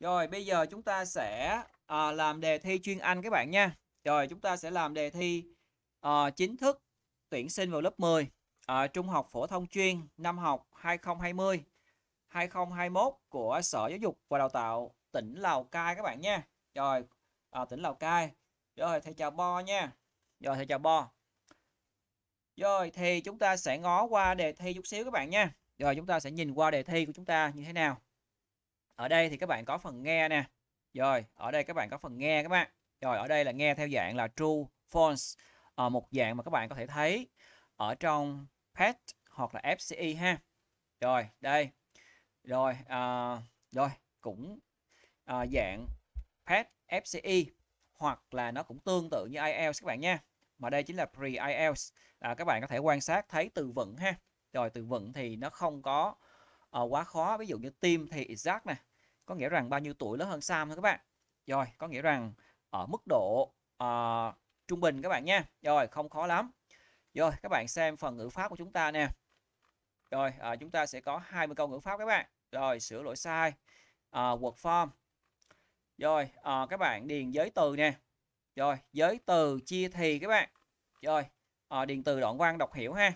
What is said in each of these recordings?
Rồi bây giờ chúng ta sẽ à, làm đề thi chuyên Anh các bạn nha. Rồi chúng ta sẽ làm đề thi à, chính thức tuyển sinh vào lớp 10 à, ờ, Trung học phổ thông chuyên năm học 2020 2021 của Sở Giáo dục và Đào tạo tỉnh Lào Cai các bạn nha. Rồi à, tỉnh Lào Cai. Rồi thầy chào Bo nha. Rồi thầy chào Bo. Rồi thì chúng ta sẽ ngó qua đề thi chút xíu các bạn nha. Rồi chúng ta sẽ nhìn qua đề thi của chúng ta như thế nào ở đây thì các bạn có phần nghe nè rồi ở đây các bạn có phần nghe các bạn rồi ở đây là nghe theo dạng là true false à, một dạng mà các bạn có thể thấy ở trong pet hoặc là fce ha rồi đây rồi à, rồi cũng à, dạng pet fce hoặc là nó cũng tương tự như ielts các bạn nha mà đây chính là pre ielts à, các bạn có thể quan sát thấy từ vựng ha rồi từ vựng thì nó không có uh, quá khó ví dụ như tim thì exact nè có nghĩa rằng bao nhiêu tuổi lớn hơn Sam thôi các bạn rồi có nghĩa rằng ở mức độ uh, trung bình các bạn nha rồi không khó lắm rồi các bạn xem phần ngữ pháp của chúng ta nè rồi à, chúng ta sẽ có 20 câu ngữ pháp các bạn rồi sửa lỗi sai à, ờ, word form rồi à, các bạn điền giới từ nè rồi giới từ chia thì các bạn rồi à, điền từ đoạn văn đọc hiểu ha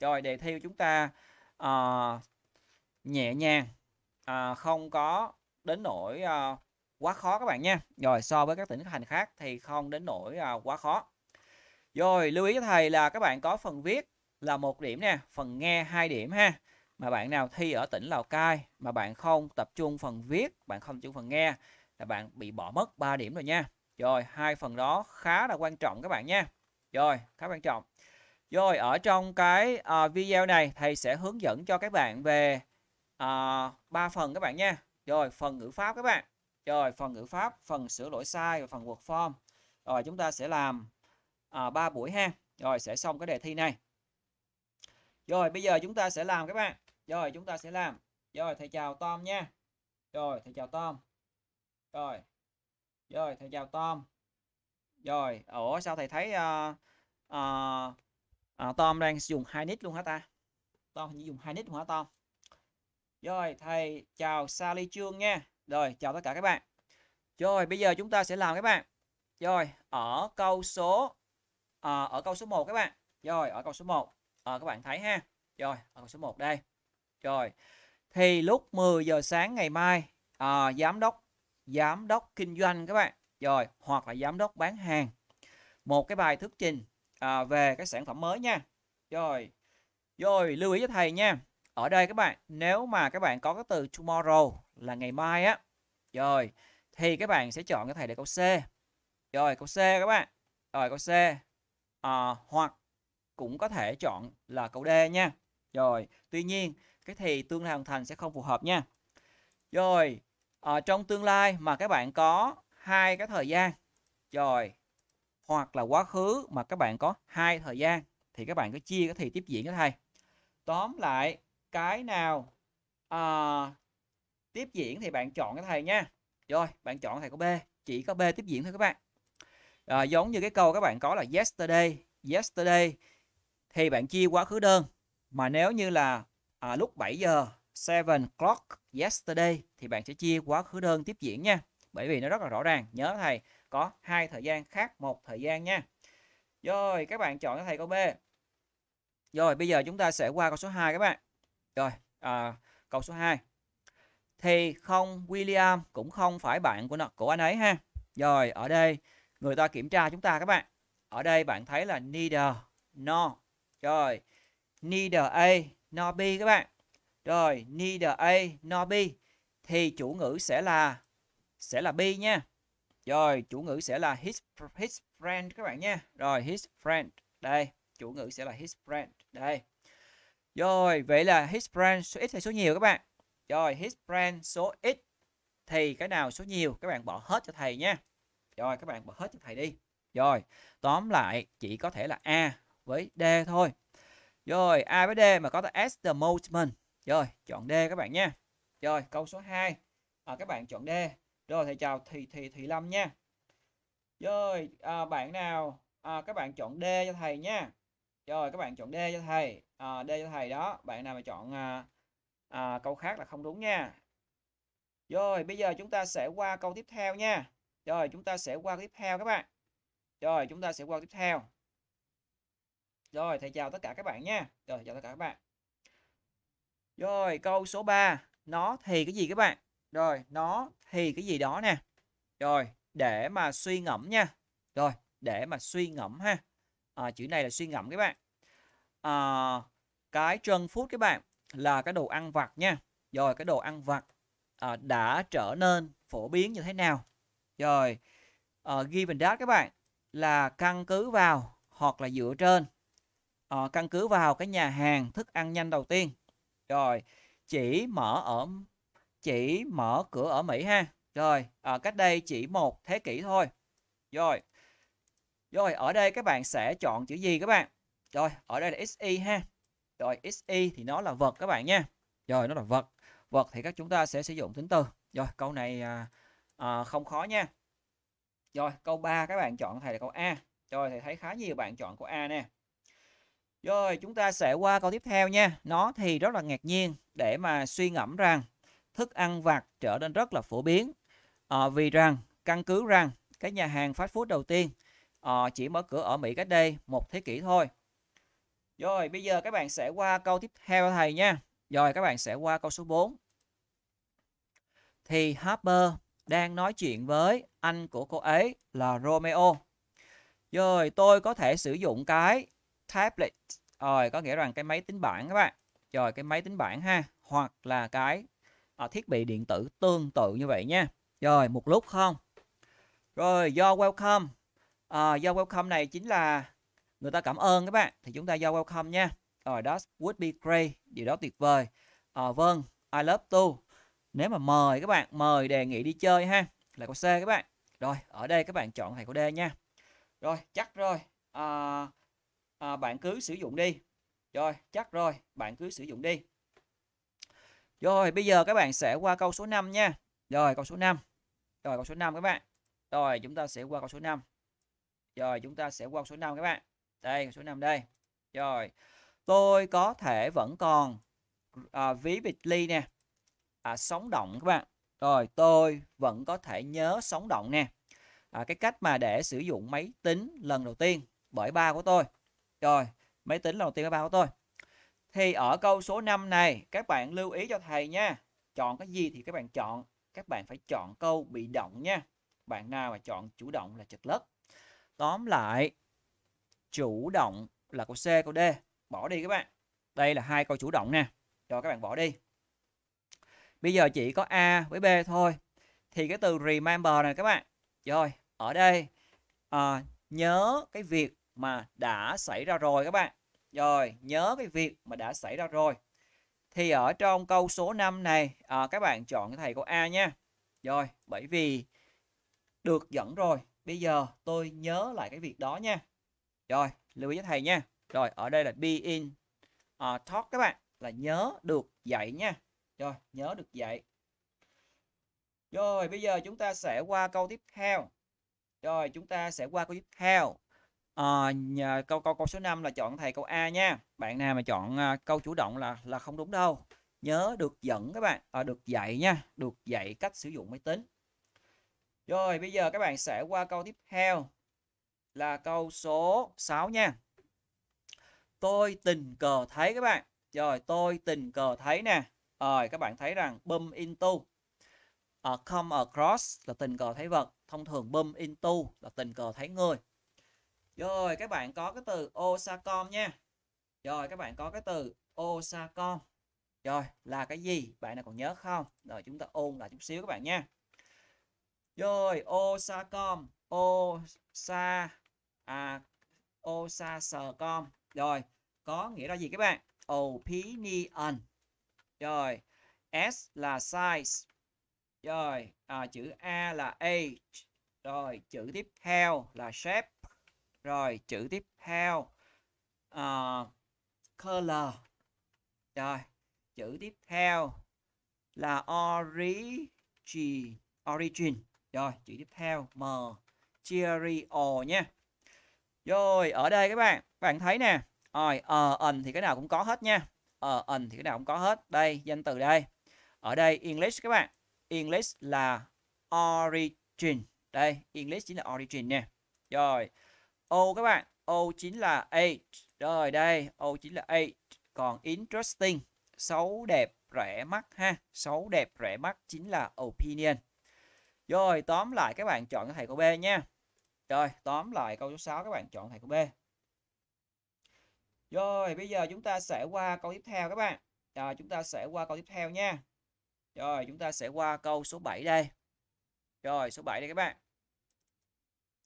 rồi đề thi của chúng ta à, nhẹ nhàng à, không có đến nỗi uh, quá khó các bạn nha rồi so với các tỉnh thành khác thì không đến nỗi uh, quá khó rồi lưu ý cho thầy là các bạn có phần viết là một điểm nè phần nghe hai điểm ha mà bạn nào thi ở tỉnh Lào Cai mà bạn không tập trung phần viết bạn không tập trung phần nghe là bạn bị bỏ mất 3 điểm rồi nha rồi hai phần đó khá là quan trọng các bạn nha rồi khá quan trọng rồi ở trong cái uh, video này thầy sẽ hướng dẫn cho các bạn về ba uh, phần các bạn nha rồi phần ngữ pháp các bạn rồi phần ngữ pháp phần sửa lỗi sai và phần word form rồi chúng ta sẽ làm à, 3 buổi ha rồi sẽ xong cái đề thi này rồi bây giờ chúng ta sẽ làm các bạn rồi chúng ta sẽ làm rồi thầy chào Tom nha rồi thầy chào Tom rồi rồi thầy chào Tom rồi ủa sao thầy thấy uh, uh, uh, Tom đang dùng hai nick luôn hả ta Tom hình dùng hai nick luôn hả Tom rồi, thầy chào Sally Trương nha. Rồi, chào tất cả các bạn. Rồi, bây giờ chúng ta sẽ làm các bạn. Rồi, ở câu số à, ở câu số 1 các bạn. Rồi, ở câu số 1. À, ờ, các bạn thấy ha. Rồi, ở câu số 1 đây. Rồi. Thì lúc 10 giờ sáng ngày mai, à, giám đốc giám đốc kinh doanh các bạn. Rồi, hoặc là giám đốc bán hàng. Một cái bài thuyết trình à, về cái sản phẩm mới nha. Rồi. Rồi, lưu ý cho thầy nha ở đây các bạn nếu mà các bạn có cái từ tomorrow là ngày mai á rồi thì các bạn sẽ chọn cái thầy đề câu C rồi câu C các bạn rồi câu C à, hoặc cũng có thể chọn là câu D nha rồi tuy nhiên cái thì tương lai hoàn thành sẽ không phù hợp nha rồi ở ờ, trong tương lai mà các bạn có hai cái thời gian rồi hoặc là quá khứ mà các bạn có hai thời gian thì các bạn cứ chia cái thì tiếp diễn cái thầy tóm lại cái nào à, tiếp diễn thì bạn chọn cái thầy nha rồi bạn chọn thầy có b chỉ có b tiếp diễn thôi các bạn à, giống như cái câu các bạn có là yesterday yesterday thì bạn chia quá khứ đơn mà nếu như là à, lúc 7 giờ 7 o'clock yesterday thì bạn sẽ chia quá khứ đơn tiếp diễn nha bởi vì nó rất là rõ ràng nhớ thầy có hai thời gian khác một thời gian nha rồi các bạn chọn cái thầy câu B rồi bây giờ chúng ta sẽ qua câu số 2 các bạn rồi, à, câu số 2. Thì không William cũng không phải bạn của nó, của anh ấy ha. Rồi, ở đây người ta kiểm tra chúng ta các bạn. Ở đây bạn thấy là neither no Rồi, neither A nor B các bạn. Rồi, neither A nor B thì chủ ngữ sẽ là sẽ là B nha. Rồi, chủ ngữ sẽ là his his friend các bạn nha. Rồi, his friend. Đây, chủ ngữ sẽ là his friend. Đây. Rồi, vậy là his brand số ít hay số nhiều các bạn. Rồi, his brand số x thì cái nào số nhiều các bạn bỏ hết cho thầy nha. Rồi, các bạn bỏ hết cho thầy đi. Rồi, tóm lại chỉ có thể là A với D thôi. Rồi, A với D mà có tới S the most mình. Rồi, chọn D các bạn nha. Rồi, câu số 2. À, các bạn chọn D. Rồi, thầy chào Thùy Thùy Thùy Lâm nha. Rồi, à, bạn nào à, các bạn chọn D cho thầy nha rồi các bạn chọn D cho thầy à, D cho thầy đó bạn nào mà chọn à, à, câu khác là không đúng nha rồi bây giờ chúng ta sẽ qua câu tiếp theo nha rồi chúng ta sẽ qua tiếp theo các bạn rồi chúng ta sẽ qua tiếp theo rồi thầy chào tất cả các bạn nha rồi chào tất cả các bạn rồi câu số 3 nó thì cái gì các bạn rồi nó thì cái gì đó nè rồi để mà suy ngẫm nha rồi để mà suy ngẫm ha à, chữ này là suy ngẫm các bạn à, cái chân phút các bạn là cái đồ ăn vặt nha rồi cái đồ ăn vặt à, đã trở nên phổ biến như thế nào rồi à, ghi bình đáp các bạn là căn cứ vào hoặc là dựa trên à, căn cứ vào cái nhà hàng thức ăn nhanh đầu tiên rồi chỉ mở ở chỉ mở cửa ở Mỹ ha rồi à, cách đây chỉ một thế kỷ thôi rồi rồi, ở đây các bạn sẽ chọn chữ gì các bạn? Rồi, ở đây là se ha. Rồi, se thì nó là vật các bạn nha. Rồi, nó là vật. Vật thì các chúng ta sẽ sử dụng tính từ. Rồi, câu này à, à, không khó nha. Rồi, câu 3 các bạn chọn thầy là câu A. Rồi, thầy thấy khá nhiều bạn chọn câu A nè. Rồi, chúng ta sẽ qua câu tiếp theo nha. Nó thì rất là ngạc nhiên để mà suy ngẫm rằng thức ăn vặt trở nên rất là phổ biến. À, vì rằng, căn cứ rằng, cái nhà hàng fast food đầu tiên – uh, chỉ mở cửa ở Mỹ cách đây một thế kỷ thôi. Rồi bây giờ các bạn sẽ qua câu tiếp theo thầy nha. Rồi các bạn sẽ qua câu số 4. Thì Harper đang nói chuyện với anh của cô ấy là Romeo. Rồi tôi có thể sử dụng cái tablet. Rồi có nghĩa rằng cái máy tính bảng các bạn. Rồi cái máy tính bảng ha. Hoặc là cái uh, thiết bị điện tử tương tự như vậy nha. Rồi một lúc không. Rồi do welcome à, do welcome này chính là người ta cảm ơn các bạn thì chúng ta do welcome nha rồi that would be great điều đó tuyệt vời à, vâng I love to nếu mà mời các bạn mời đề nghị đi chơi ha là câu C các bạn rồi ở đây các bạn chọn thầy của D nha rồi chắc rồi à, à, bạn cứ sử dụng đi rồi chắc rồi bạn cứ sử dụng đi rồi bây giờ các bạn sẽ qua câu số 5 nha rồi câu số 5 rồi câu số 5 các bạn rồi chúng ta sẽ qua câu số 5 rồi chúng ta sẽ qua số 5 các bạn. Đây số 5 đây. Rồi. Tôi có thể vẫn còn à, ví bịch ly nè. À, sống động các bạn. Rồi tôi vẫn có thể nhớ sống động nè. À, cái cách mà để sử dụng máy tính lần đầu tiên bởi ba của tôi. Rồi, máy tính lần đầu tiên của ba của tôi. Thì ở câu số 5 này các bạn lưu ý cho thầy nha. Chọn cái gì thì các bạn chọn. Các bạn phải chọn câu bị động nha. Bạn nào mà chọn chủ động là trật lất. Tóm lại, chủ động là câu C, câu D. Bỏ đi các bạn. Đây là hai câu chủ động nè. rồi các bạn bỏ đi. Bây giờ chỉ có A với B thôi. Thì cái từ remember này các bạn. Rồi, ở đây à, nhớ cái việc mà đã xảy ra rồi các bạn. Rồi, nhớ cái việc mà đã xảy ra rồi. Thì ở trong câu số 5 này, à, các bạn chọn cái thầy câu A nha. Rồi, bởi vì được dẫn rồi Bây giờ tôi nhớ lại cái việc đó nha. Rồi, lưu ý với thầy nha. Rồi, ở đây là be in uh, talk các bạn là nhớ được dạy nha. Rồi, nhớ được dạy. Rồi, bây giờ chúng ta sẽ qua câu tiếp theo. Rồi, chúng ta sẽ qua câu tiếp theo. À, nhờ, câu câu câu số 5 là chọn thầy câu A nha. Bạn nào mà chọn à, câu chủ động là là không đúng đâu. Nhớ được dẫn các bạn, à, được dạy nha, được dạy cách sử dụng máy tính. Rồi bây giờ các bạn sẽ qua câu tiếp theo là câu số 6 nha. Tôi tình cờ thấy các bạn. Rồi tôi tình cờ thấy nè. Rồi các bạn thấy rằng bum into ở uh, come across là tình cờ thấy vật, thông thường bum into là tình cờ thấy người. Rồi các bạn có cái từ Osacom nha. Rồi các bạn có cái từ Osacom. Rồi là cái gì? Bạn nào còn nhớ không? Rồi chúng ta ôn lại chút xíu các bạn nha. Rồi, Osacom, Osa à Osascom. Rồi, có nghĩa là gì các bạn? Opinion. Rồi, S là size. Rồi, à, chữ A là age. Rồi, chữ tiếp theo là shape. Rồi, chữ tiếp theo uh, color. Rồi, chữ tiếp theo là origin. Origin. Rồi, chữ tiếp theo M o nha. Rồi, ở đây các bạn, bạn thấy nè. Rồi, ờ ẩn thì cái nào cũng có hết nha. Ờ ẩn thì cái nào cũng có hết. Đây, danh từ đây. Ở đây English các bạn. English là origin. Đây, English chính là origin nha Rồi. O các bạn, O chính là age. Rồi đây, O chính là age. Còn interesting, xấu đẹp, rẻ mắt ha. Xấu đẹp, rẻ mắt chính là opinion. Rồi, tóm lại các bạn chọn thầy của B nha. Rồi, tóm lại câu số 6 các bạn chọn thầy của B. Rồi, bây giờ chúng ta sẽ qua câu tiếp theo các bạn. Rồi, chúng ta sẽ qua câu tiếp theo nha. Rồi, chúng ta sẽ qua câu số 7 đây. Rồi, số 7 đây các bạn.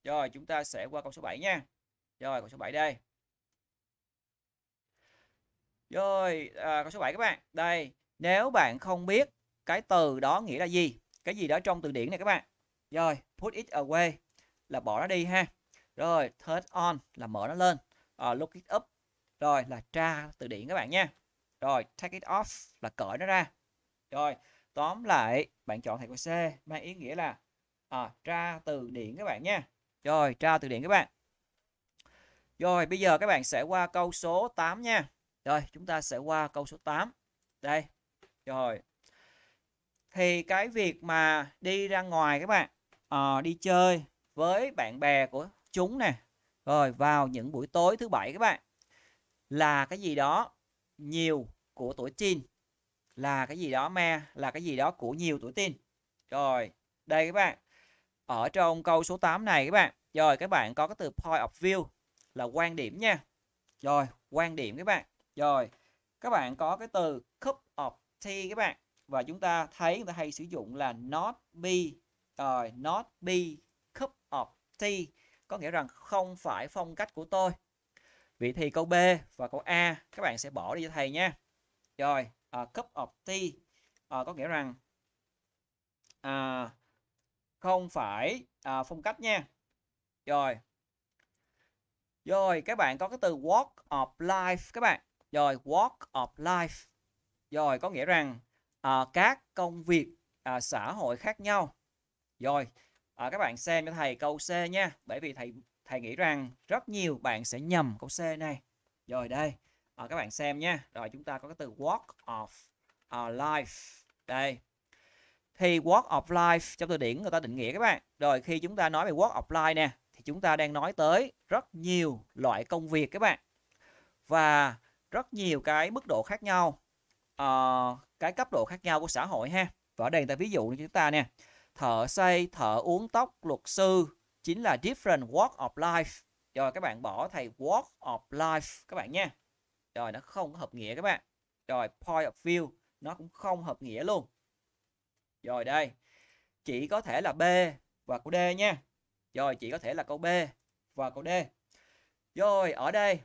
Rồi, chúng ta sẽ qua câu số 7 nha. Rồi, câu số 7 đây. Rồi, à, câu số 7 các bạn. Đây, nếu bạn không biết cái từ đó nghĩa là gì cái gì đó trong từ điển này các bạn rồi put it away là bỏ nó đi ha rồi turn on là mở nó lên uh, look it up rồi là tra từ điển các bạn nha rồi take it off là cởi nó ra rồi tóm lại bạn chọn thầy của C mang ý nghĩa là à, tra từ điển các bạn nha rồi tra từ điển các bạn rồi bây giờ các bạn sẽ qua câu số 8 nha rồi chúng ta sẽ qua câu số 8 đây rồi thì cái việc mà đi ra ngoài các bạn à, đi chơi với bạn bè của chúng nè rồi vào những buổi tối thứ bảy các bạn là cái gì đó nhiều của tuổi teen là cái gì đó me là cái gì đó của nhiều tuổi tin rồi đây các bạn ở trong câu số 8 này các bạn rồi các bạn có cái từ point of view là quan điểm nha rồi quan điểm các bạn rồi các bạn có cái từ cup of tea các bạn và chúng ta thấy người ta hay sử dụng là not be uh, not be cup of tea có nghĩa rằng không phải phong cách của tôi vậy thì câu B và câu A các bạn sẽ bỏ đi cho thầy nha rồi uh, cup of tea uh, có nghĩa rằng uh, không phải uh, phong cách nha rồi rồi các bạn có cái từ walk of life các bạn rồi walk of life rồi có nghĩa rằng à, các công việc à, xã hội khác nhau. Rồi, à, các bạn xem cho thầy câu C nha, bởi vì thầy thầy nghĩ rằng rất nhiều bạn sẽ nhầm câu C này. Rồi đây, à, các bạn xem nha. Rồi chúng ta có cái từ walk of à, life. Đây. Thì walk of life trong từ điển người ta định nghĩa các bạn. Rồi khi chúng ta nói về walk of life nè thì chúng ta đang nói tới rất nhiều loại công việc các bạn. Và rất nhiều cái mức độ khác nhau. Uh, cái cấp độ khác nhau của xã hội ha. Và ở đây người ta ví dụ như chúng ta nè. Thợ xây, thợ uống tóc, luật sư chính là different walk of life. Rồi các bạn bỏ thầy walk of life các bạn nha. Rồi nó không có hợp nghĩa các bạn. Rồi point of view nó cũng không hợp nghĩa luôn. Rồi đây. Chỉ có thể là B và câu D nha. Rồi chỉ có thể là câu B và câu D. Rồi ở đây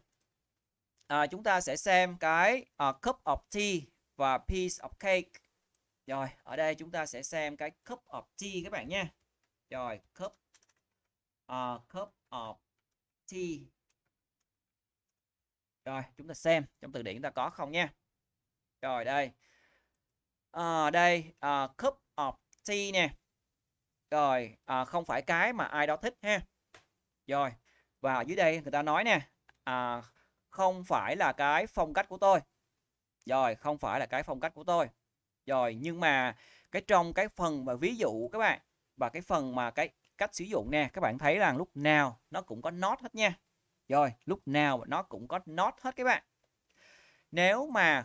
à, chúng ta sẽ xem cái uh, cup of tea và piece of cake. Rồi, ở đây chúng ta sẽ xem cái cup of tea các bạn nha. Rồi, cup uh, cup of tea. Rồi, chúng ta xem trong từ điển chúng ta có không nha. Rồi đây. À, đây à, cup of tea nè. Rồi, à, không phải cái mà ai đó thích ha. Rồi, và dưới đây người ta nói nè, à, không phải là cái phong cách của tôi rồi không phải là cái phong cách của tôi rồi nhưng mà cái trong cái phần và ví dụ các bạn và cái phần mà cái cách sử dụng nè các bạn thấy là lúc nào nó cũng có not hết nha rồi lúc nào nó cũng có not hết các bạn nếu mà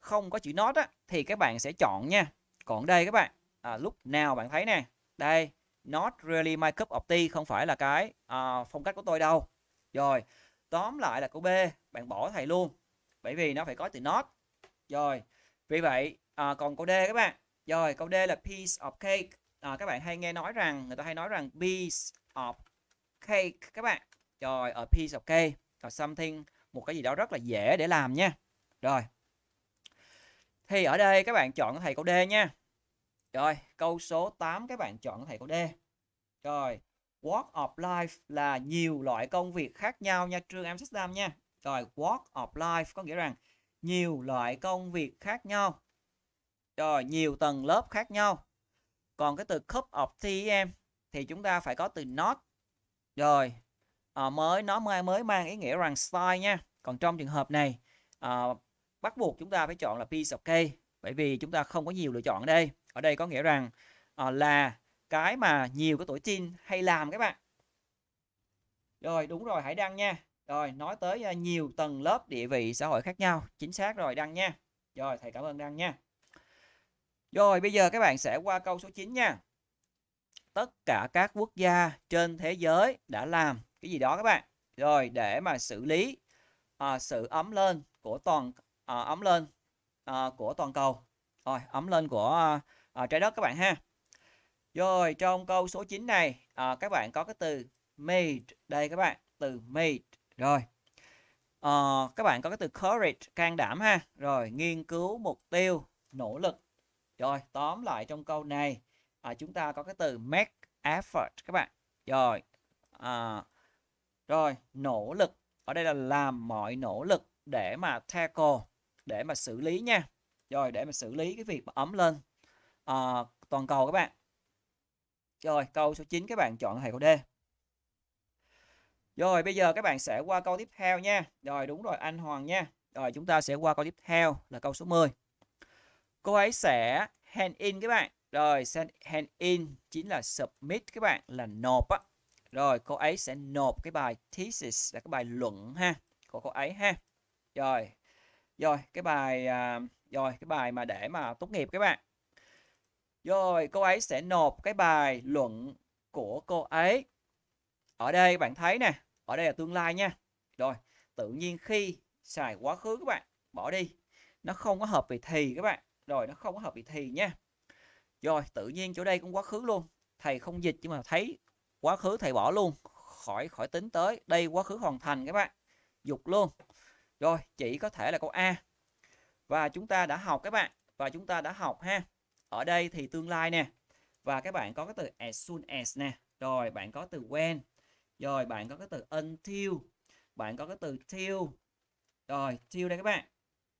không có chữ not á, thì các bạn sẽ chọn nha còn đây các bạn à, lúc nào bạn thấy nè đây not really my cup of tea không phải là cái à, phong cách của tôi đâu rồi tóm lại là câu B bạn bỏ thầy luôn bởi vì nó phải có từ not rồi, vì vậy à, còn câu D các bạn. Rồi, câu D là piece of cake. À, các bạn hay nghe nói rằng người ta hay nói rằng piece of cake các bạn. Rồi, ở piece of cake là something một cái gì đó rất là dễ để làm nha. Rồi. Thì ở đây các bạn chọn thầy câu D nha. Rồi, câu số 8 các bạn chọn thầy câu D. Rồi, walk of life là nhiều loại công việc khác nhau nha, trường Amsterdam nha. Rồi, walk of life có nghĩa rằng nhiều loại công việc khác nhau rồi nhiều tầng lớp khác nhau còn cái từ cup of tea em thì chúng ta phải có từ not rồi à, mới nó mới mới mang ý nghĩa rằng style nha còn trong trường hợp này à, bắt buộc chúng ta phải chọn là piece of cake bởi vì chúng ta không có nhiều lựa chọn ở đây ở đây có nghĩa rằng à, là cái mà nhiều cái tuổi teen hay làm các bạn rồi đúng rồi hãy đăng nha rồi, nói tới nhiều tầng lớp địa vị xã hội khác nhau. Chính xác rồi, Đăng nha. Rồi, thầy cảm ơn Đăng nha. Rồi, bây giờ các bạn sẽ qua câu số 9 nha. Tất cả các quốc gia trên thế giới đã làm cái gì đó các bạn. Rồi, để mà xử lý à, sự ấm lên của toàn à, ấm lên à, của toàn cầu. Rồi, ấm lên của à, à trái đất các bạn ha. Rồi, trong câu số 9 này, à, các bạn có cái từ made đây các bạn. Từ made rồi. Uh, các bạn có cái từ courage, can đảm ha. Rồi, nghiên cứu mục tiêu, nỗ lực. Rồi, tóm lại trong câu này à, chúng ta có cái từ make effort các bạn. Rồi. À, rồi, nỗ lực. Ở đây là làm mọi nỗ lực để mà tackle, để mà xử lý nha. Rồi, để mà xử lý cái việc ấm lên à, toàn cầu các bạn. Rồi, câu số 9 các bạn chọn thầy câu D. Rồi bây giờ các bạn sẽ qua câu tiếp theo nha. Rồi đúng rồi anh Hoàng nha. Rồi chúng ta sẽ qua câu tiếp theo là câu số 10. Cô ấy sẽ hand in các bạn. Rồi hand in chính là submit các bạn là nộp á. Rồi cô ấy sẽ nộp cái bài thesis là cái bài luận ha của cô ấy ha. Rồi. Rồi cái bài à, rồi cái bài mà để mà tốt nghiệp các bạn. Rồi cô ấy sẽ nộp cái bài luận của cô ấy. Ở đây bạn thấy nè, ở đây là tương lai nha rồi tự nhiên khi xài quá khứ các bạn bỏ đi nó không có hợp vị thì các bạn rồi nó không có hợp vị thì nha rồi tự nhiên chỗ đây cũng quá khứ luôn thầy không dịch nhưng mà thấy quá khứ thầy bỏ luôn khỏi khỏi tính tới đây quá khứ hoàn thành các bạn dục luôn rồi chỉ có thể là câu A và chúng ta đã học các bạn và chúng ta đã học ha ở đây thì tương lai nè và các bạn có cái từ as soon as nè rồi bạn có từ when rồi bạn có cái từ until, bạn có cái từ till. Rồi, till đây các bạn.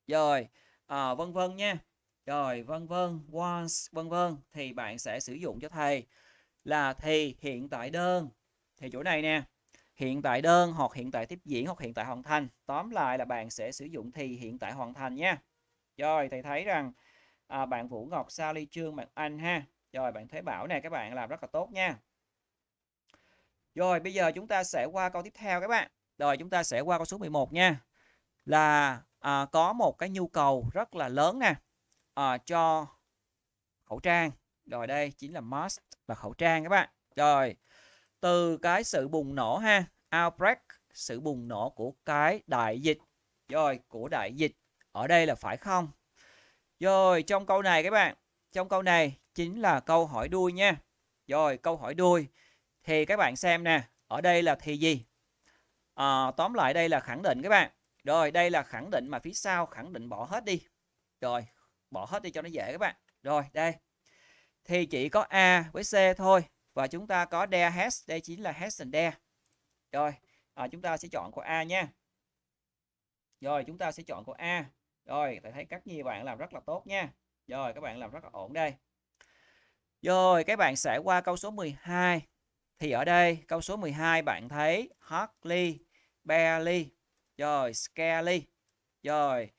Rồi, à, vân vân nha. Rồi, vân vân, once, vân vân thì bạn sẽ sử dụng cho thầy là thì hiện tại đơn. Thì chỗ này nè, hiện tại đơn hoặc hiện tại tiếp diễn hoặc hiện tại hoàn thành. Tóm lại là bạn sẽ sử dụng thì hiện tại hoàn thành nha. Rồi, thầy thấy rằng à, bạn Vũ Ngọc Sally Trương, bạn Anh ha. Rồi, bạn Thế Bảo nè, các bạn làm rất là tốt nha. Rồi bây giờ chúng ta sẽ qua câu tiếp theo các bạn. Rồi chúng ta sẽ qua câu số 11 nha. Là à, có một cái nhu cầu rất là lớn nè à, cho khẩu trang. Rồi đây chính là mask là khẩu trang các bạn. Rồi từ cái sự bùng nổ ha, outbreak, sự bùng nổ của cái đại dịch. Rồi của đại dịch ở đây là phải không? Rồi trong câu này các bạn, trong câu này chính là câu hỏi đuôi nha. Rồi câu hỏi đuôi thì các bạn xem nè ở đây là thì gì à, tóm lại đây là khẳng định các bạn rồi đây là khẳng định mà phía sau khẳng định bỏ hết đi rồi bỏ hết đi cho nó dễ các bạn rồi đây thì chỉ có a với c thôi và chúng ta có there has đây chính là has and there rồi à, chúng ta sẽ chọn của a nha rồi chúng ta sẽ chọn của a rồi thấy các nhi bạn làm rất là tốt nha rồi các bạn làm rất là ổn đây rồi các bạn sẽ qua câu số 12 thì ở đây câu số 12 bạn thấy hardly, barely, rồi scarcely, rồi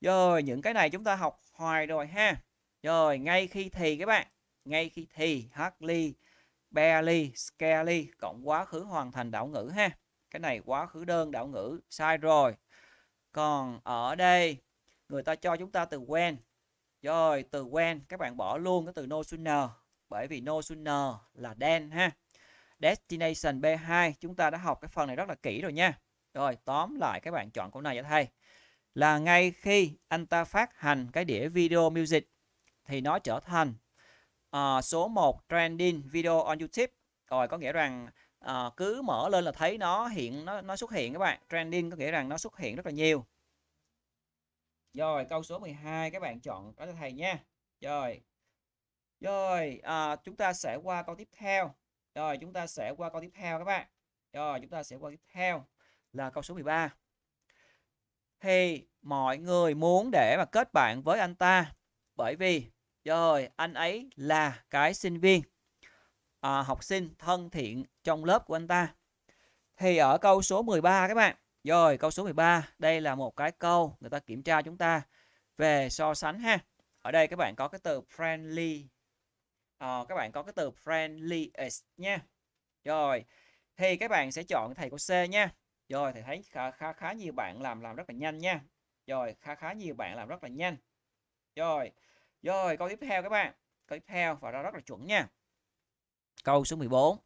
rồi những cái này chúng ta học hoài rồi ha. Rồi ngay khi thì các bạn, ngay khi thì hardly, barely, scarcely cộng quá khứ hoàn thành đảo ngữ ha. Cái này quá khứ đơn đảo ngữ sai rồi. Còn ở đây người ta cho chúng ta từ when. Rồi từ when các bạn bỏ luôn cái từ no sooner bởi vì no sooner là then ha. Destination B2 chúng ta đã học cái phần này rất là kỹ rồi nha. Rồi tóm lại các bạn chọn câu này cho thầy là ngay khi anh ta phát hành cái đĩa video music thì nó trở thành uh, số 1 trending video on YouTube. Rồi có nghĩa rằng uh, cứ mở lên là thấy nó hiện nó nó xuất hiện các bạn. Trending có nghĩa rằng nó xuất hiện rất là nhiều. Rồi câu số 12 các bạn chọn cho thầy nha. Rồi. Rồi à, chúng ta sẽ qua câu tiếp theo. Rồi chúng ta sẽ qua câu tiếp theo các bạn. Rồi chúng ta sẽ qua tiếp theo là câu số 13. Thì mọi người muốn để mà kết bạn với anh ta bởi vì rồi anh ấy là cái sinh viên à, học sinh thân thiện trong lớp của anh ta. Thì ở câu số 13 các bạn. Rồi câu số 13 đây là một cái câu người ta kiểm tra chúng ta về so sánh ha. Ở đây các bạn có cái từ friendly à, các bạn có cái từ friendliest nha rồi thì các bạn sẽ chọn thầy của C nha rồi thì thấy khá khá khá nhiều bạn làm làm rất là nhanh nha rồi khá khá nhiều bạn làm rất là nhanh rồi rồi câu tiếp theo các bạn câu tiếp theo và ra rất là chuẩn nha câu số 14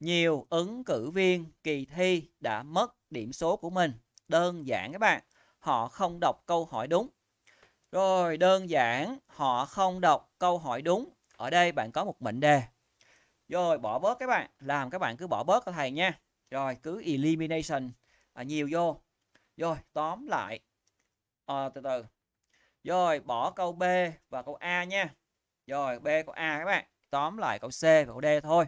nhiều ứng cử viên kỳ thi đã mất điểm số của mình đơn giản các bạn họ không đọc câu hỏi đúng rồi, đơn giản, họ không đọc câu hỏi đúng. Ở đây bạn có một mệnh đề. Rồi, bỏ bớt các bạn. Làm các bạn cứ bỏ bớt cho thầy nha. Rồi, cứ elimination à, nhiều vô. Rồi, tóm lại. À, từ từ. Rồi, bỏ câu B và câu A nha. Rồi, B câu A các bạn. Tóm lại câu C và câu D thôi.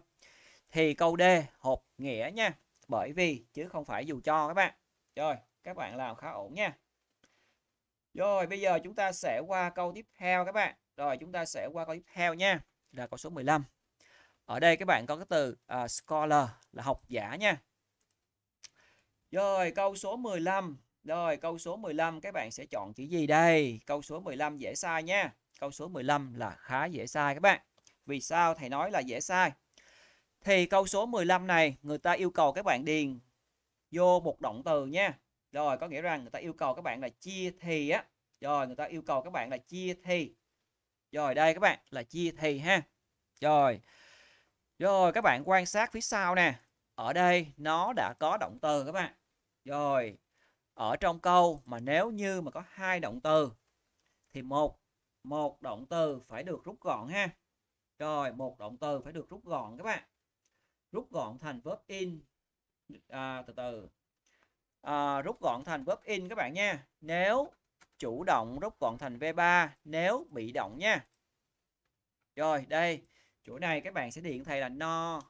Thì câu D hộp nghĩa nha. Bởi vì chứ không phải dù cho các bạn. Rồi, các bạn làm khá ổn nha. Rồi bây giờ chúng ta sẽ qua câu tiếp theo các bạn. Rồi chúng ta sẽ qua câu tiếp theo nha. Là câu số 15. Ở đây các bạn có cái từ uh, scholar là học giả nha. Rồi câu số 15. Rồi câu số 15 các bạn sẽ chọn chữ gì đây? Câu số 15 dễ sai nha. Câu số 15 là khá dễ sai các bạn. Vì sao thầy nói là dễ sai? Thì câu số 15 này người ta yêu cầu các bạn điền vô một động từ nha rồi có nghĩa rằng người ta yêu cầu các bạn là chia thì á rồi người ta yêu cầu các bạn là chia thì rồi đây các bạn là chia thì ha rồi rồi các bạn quan sát phía sau nè ở đây nó đã có động từ các bạn rồi ở trong câu mà nếu như mà có hai động từ thì một một động từ phải được rút gọn ha rồi một động từ phải được rút gọn các bạn rút gọn thành verb in à, từ từ uh, rút gọn thành pop in các bạn nha nếu chủ động rút gọn thành V3 nếu bị động nha rồi đây chỗ này các bạn sẽ điện thầy là no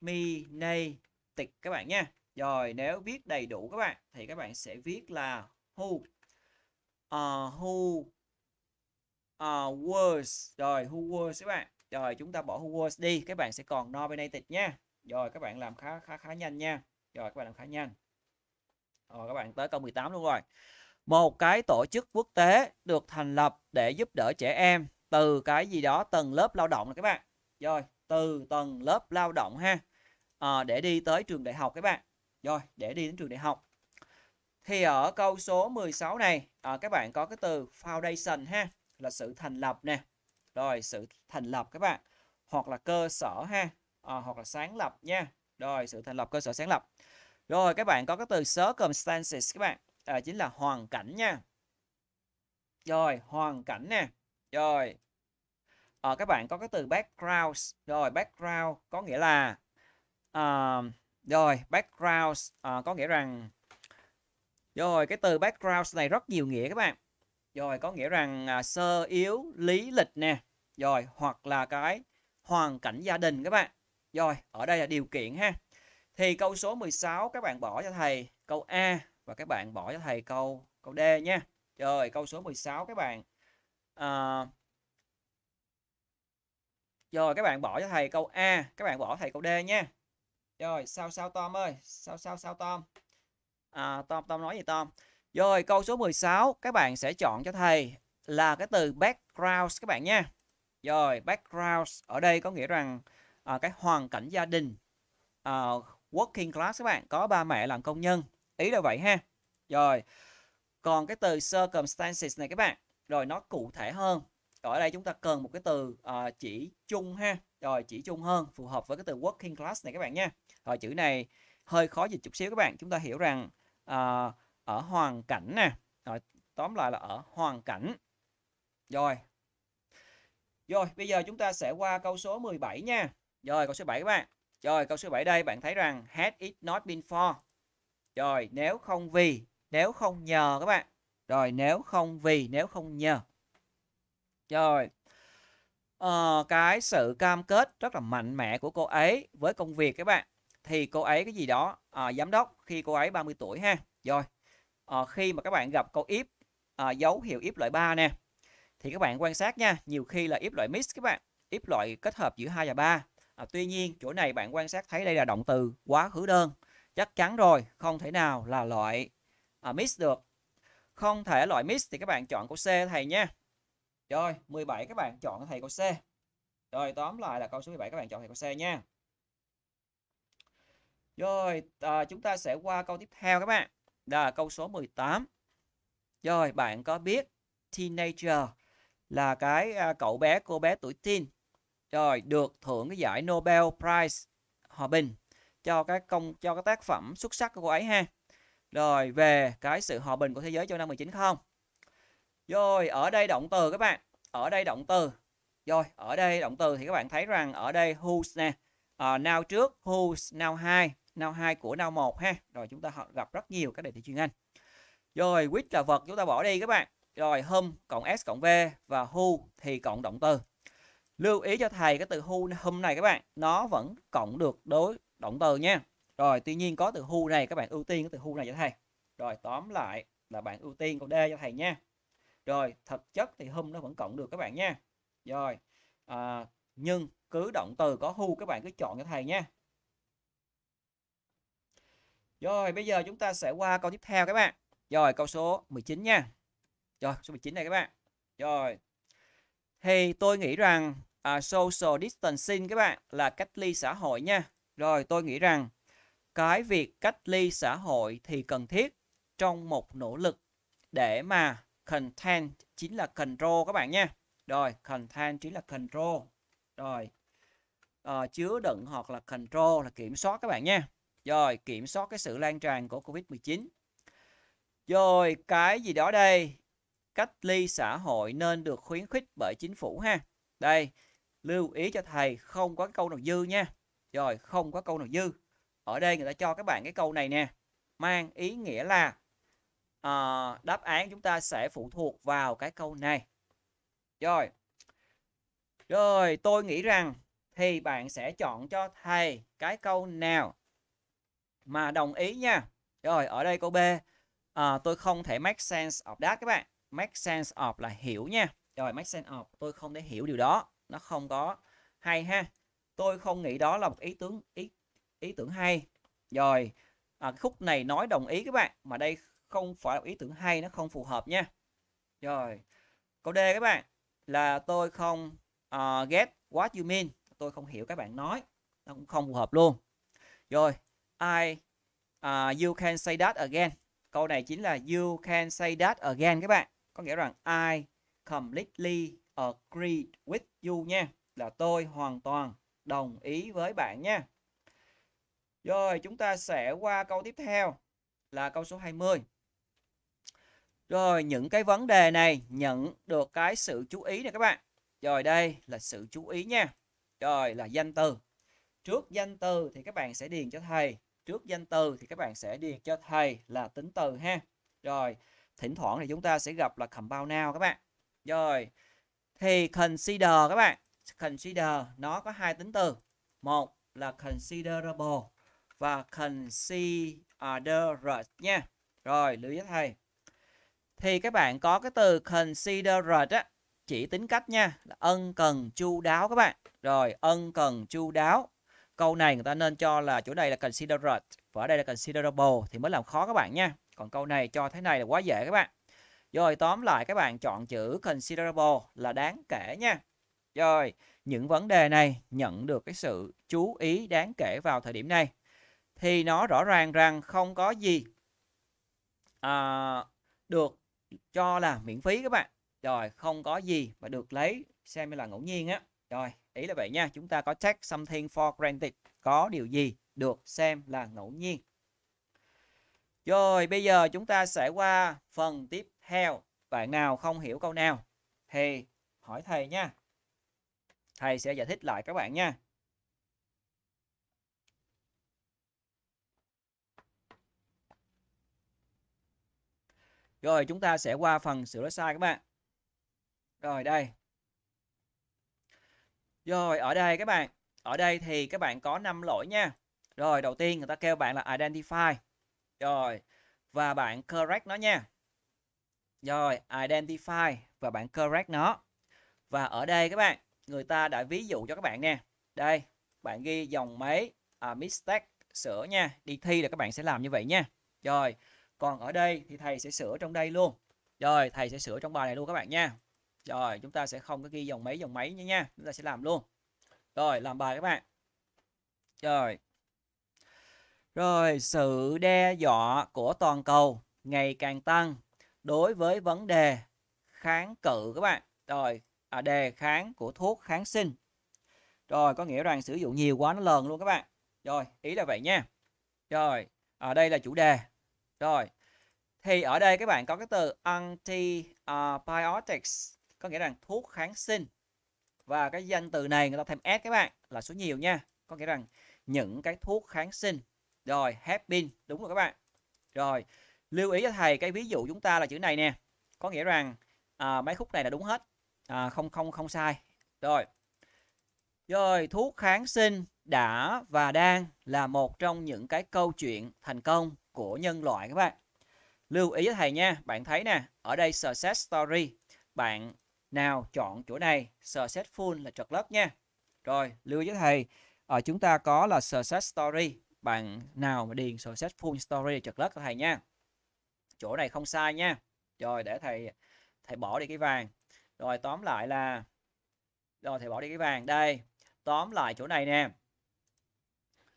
mi nay tịch các bạn nha rồi nếu viết đầy đủ các bạn thì các bạn sẽ viết là who uh, who uh, ờ, was rồi who was các bạn rồi chúng ta bỏ who was đi các bạn sẽ còn no nominated nha rồi các bạn làm khá khá khá nhanh nha rồi các bạn làm khá nhanh rồi các bạn tới câu 18 luôn rồi một cái tổ chức quốc tế được thành lập để giúp đỡ trẻ em từ cái gì đó tầng lớp lao động này các bạn rồi từ tầng lớp lao động ha à, để đi tới trường đại học các bạn rồi để đi đến trường đại học thì ở câu số 16 này à, các bạn có cái từ foundation ha là sự thành lập nè rồi sự thành lập các bạn hoặc là cơ sở ha à, hoặc là sáng lập nha rồi sự thành lập cơ sở sáng lập rồi các bạn có cái từ circumstances các bạn. À, chính là hoàn cảnh nha. Rồi hoàn cảnh nè. Rồi. À, các bạn có cái từ background. Rồi background có nghĩa là uh, rồi background uh, ờ, có nghĩa rằng rồi cái từ background này rất nhiều nghĩa các bạn. Rồi có nghĩa rằng à, sơ yếu lý lịch nè. Rồi hoặc là cái hoàn cảnh gia đình các bạn. Rồi ở đây là điều kiện ha. Thì câu số 16 các bạn bỏ cho thầy câu A và các bạn bỏ cho thầy câu câu D nha. Rồi câu số 16 các bạn. À, rồi các bạn bỏ cho thầy câu A, các bạn bỏ thầy câu D nha. Rồi sao sao Tom ơi, sao sao sao Tom. À, Tom Tom nói gì Tom? Rồi câu số 16 các bạn sẽ chọn cho thầy là cái từ background các bạn nha. Rồi background ở đây có nghĩa rằng à, cái hoàn cảnh gia đình, à, working class các bạn có ba mẹ làm công nhân ý là vậy ha rồi còn cái từ circumstances này các bạn rồi nó cụ thể hơn ở đây chúng ta cần một cái từ uh, chỉ chung ha rồi chỉ chung hơn phù hợp với cái từ working class này các bạn nha rồi chữ này hơi khó dịch chút xíu các bạn chúng ta hiểu rằng uh, ở hoàn cảnh nè rồi tóm lại là ở hoàn cảnh rồi rồi bây giờ chúng ta sẽ qua câu số 17 nha rồi câu số 7 các bạn rồi câu số 7 đây bạn thấy rằng had it not been for. Rồi nếu không vì, nếu không nhờ các bạn. Rồi nếu không vì, nếu không nhờ. Rồi à, cái sự cam kết rất là mạnh mẽ của cô ấy với công việc các bạn. Thì cô ấy cái gì đó à, giám đốc khi cô ấy 30 tuổi ha. Rồi à, khi mà các bạn gặp câu if à, dấu hiệu if loại 3 nè thì các bạn quan sát nha nhiều khi là if loại mix các bạn if loại kết hợp giữa 2 và 3 à, tuy nhiên chỗ này bạn quan sát thấy đây là động từ quá khứ đơn chắc chắn rồi không thể nào là loại à, mix được không thể loại miss thì các bạn chọn câu C thầy nha rồi 17 các bạn chọn thầy câu C rồi tóm lại là câu số 17 các bạn chọn thầy câu C nha rồi à, chúng ta sẽ qua câu tiếp theo các bạn là câu số 18 rồi bạn có biết teenager là cái à, cậu bé cô bé tuổi teen rồi được thưởng cái giải Nobel Prize hòa bình cho cái công cho cái tác phẩm xuất sắc của cô ấy ha rồi về cái sự hòa bình của thế giới trong năm 19 không rồi ở đây động từ các bạn ở đây động từ rồi ở đây động từ thì các bạn thấy rằng ở đây who's nè uh, à, now trước who's now hai now hai của now một ha rồi chúng ta gặp rất nhiều các đề thi chuyên Anh rồi which là vật chúng ta bỏ đi các bạn rồi whom cộng s cộng v và who thì cộng động từ lưu ý cho thầy cái từ who hôm này các bạn nó vẫn cộng được đối động từ nha rồi tuy nhiên có từ who này các bạn ưu tiên cái từ who này cho thầy rồi tóm lại là bạn ưu tiên câu D cho thầy nha rồi thực chất thì hôm nó vẫn cộng được các bạn nha rồi à, nhưng cứ động từ có who các bạn cứ chọn cho thầy nha rồi bây giờ chúng ta sẽ qua câu tiếp theo các bạn rồi câu số 19 nha rồi số 19 này các bạn rồi thì tôi nghĩ rằng à, social distancing các bạn là cách ly xã hội nha. Rồi tôi nghĩ rằng cái việc cách ly xã hội thì cần thiết trong một nỗ lực để mà contain chính là control các bạn nha. Rồi contain chính là control. Rồi à, chứa đựng hoặc là control là kiểm soát các bạn nha. Rồi kiểm soát cái sự lan tràn của Covid-19. Rồi cái gì đó đây cách ly xã hội nên được khuyến khích bởi chính phủ ha. Đây, lưu ý cho thầy không có câu nào dư nha. Rồi, không có câu nào dư. Ở đây người ta cho các bạn cái câu này nè. Mang ý nghĩa là uh, đáp án chúng ta sẽ phụ thuộc vào cái câu này. Rồi. Rồi, tôi nghĩ rằng thì bạn sẽ chọn cho thầy cái câu nào mà đồng ý nha. Rồi, ở đây câu B. À, tôi không thể make sense of that các bạn make sense of là hiểu nha rồi make sense of tôi không thể hiểu điều đó nó không có hay ha tôi không nghĩ đó là một ý tưởng ý ý tưởng hay rồi à, khúc này nói đồng ý các bạn mà đây không phải là ý tưởng hay nó không phù hợp nha rồi câu d các bạn là tôi không uh, get what you mean tôi không hiểu các bạn nói nó cũng không phù hợp luôn rồi I uh, you can say that again câu này chính là you can say that again các bạn có nghĩa rằng I completely agreed with you nha là tôi hoàn toàn đồng ý với bạn nha rồi chúng ta sẽ qua câu tiếp theo là câu số 20 rồi những cái vấn đề này nhận được cái sự chú ý nè các bạn rồi đây là sự chú ý nha rồi là danh từ trước danh từ thì các bạn sẽ điền cho thầy trước danh từ thì các bạn sẽ điền cho thầy là tính từ ha rồi thỉnh thoảng thì chúng ta sẽ gặp là compound now các bạn rồi thì consider các bạn consider nó có hai tính từ một là considerable và considered nha rồi lưu ý thầy thì các bạn có cái từ considerate á, chỉ tính cách nha là ân cần chu đáo các bạn rồi ân cần chu đáo câu này người ta nên cho là chỗ này là considerate và ở đây là considerable thì mới làm khó các bạn nha còn câu này cho thế này là quá dễ các bạn. Rồi tóm lại các bạn chọn chữ considerable là đáng kể nha. Rồi, những vấn đề này nhận được cái sự chú ý đáng kể vào thời điểm này thì nó rõ ràng rằng không có gì à, được cho là miễn phí các bạn. Rồi, không có gì mà được lấy xem như là ngẫu nhiên á. Rồi, ý là vậy nha. Chúng ta có take something for granted. Có điều gì được xem là ngẫu nhiên. Rồi bây giờ chúng ta sẽ qua phần tiếp theo. Bạn nào không hiểu câu nào thì hỏi thầy nha. Thầy sẽ giải thích lại các bạn nha. Rồi chúng ta sẽ qua phần sửa lỗi sai các bạn. Rồi đây. Rồi ở đây các bạn, ở đây thì các bạn có 5 lỗi nha. Rồi đầu tiên người ta kêu bạn là identify rồi, và bạn correct nó nha. Rồi, identify và bạn correct nó. Và ở đây các bạn, người ta đã ví dụ cho các bạn nè. Đây, bạn ghi dòng máy à, mistake sửa nha. Đi thi là các bạn sẽ làm như vậy nha. Rồi, còn ở đây thì thầy sẽ sửa trong đây luôn. Rồi, thầy sẽ sửa trong bài này luôn các bạn nha. Rồi, chúng ta sẽ không có ghi dòng máy dòng máy nha nha. Chúng ta sẽ làm luôn. Rồi, làm bài các bạn. Rồi. Rồi, sự đe dọa của toàn cầu ngày càng tăng đối với vấn đề kháng cự các bạn. Rồi, à, đề kháng của thuốc kháng sinh. Rồi, có nghĩa rằng sử dụng nhiều quá nó lờn luôn các bạn. Rồi, ý là vậy nha. Rồi, ở đây là chủ đề. Rồi, thì ở đây các bạn có cái từ antibiotics, có nghĩa rằng thuốc kháng sinh. Và cái danh từ này người ta thêm S các bạn là số nhiều nha. Có nghĩa rằng những cái thuốc kháng sinh rồi, have been. Đúng rồi các bạn. Rồi, lưu ý cho thầy cái ví dụ chúng ta là chữ này nè. Có nghĩa rằng à, mấy khúc này là đúng hết. À, không không không sai. Rồi. Rồi, thuốc kháng sinh đã và đang là một trong những cái câu chuyện thành công của nhân loại các bạn. Lưu ý với thầy nha, bạn thấy nè, ở đây success story, bạn nào chọn chỗ này, successful là trật lớp nha. Rồi, lưu ý với thầy, ở à, chúng ta có là success story, bạn nào mà điền set full story chật lớp cho thầy nha chỗ này không sai nha rồi để thầy thầy bỏ đi cái vàng rồi tóm lại là rồi thầy bỏ đi cái vàng đây tóm lại chỗ này nè